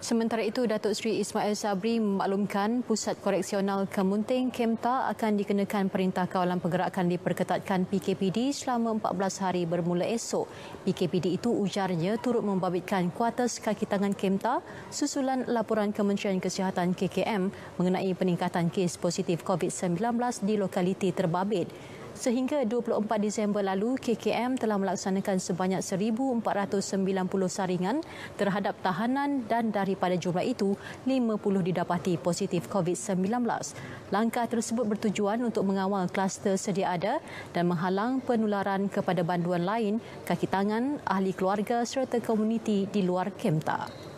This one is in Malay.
Sementara itu, Datuk Seri Ismail Sabri memaklumkan Pusat Koreksional Kemunting Kemta akan dikenakan Perintah Kawalan Pergerakan diperketatkan PKPD selama 14 hari bermula esok. PKPD itu ujarnya turut membabitkan kuartus kaki tangan Kemta susulan laporan Kementerian Kesihatan KKM mengenai peningkatan kes positif COVID-19 di lokaliti terbabit. Sehingga 24 Disember lalu, KKM telah melaksanakan sebanyak 1,490 saringan terhadap tahanan dan daripada jumlah itu, 50 didapati positif COVID-19. Langkah tersebut bertujuan untuk mengawal kluster sedia ada dan menghalang penularan kepada banduan lain, kaki tangan, ahli keluarga serta komuniti di luar Kemta.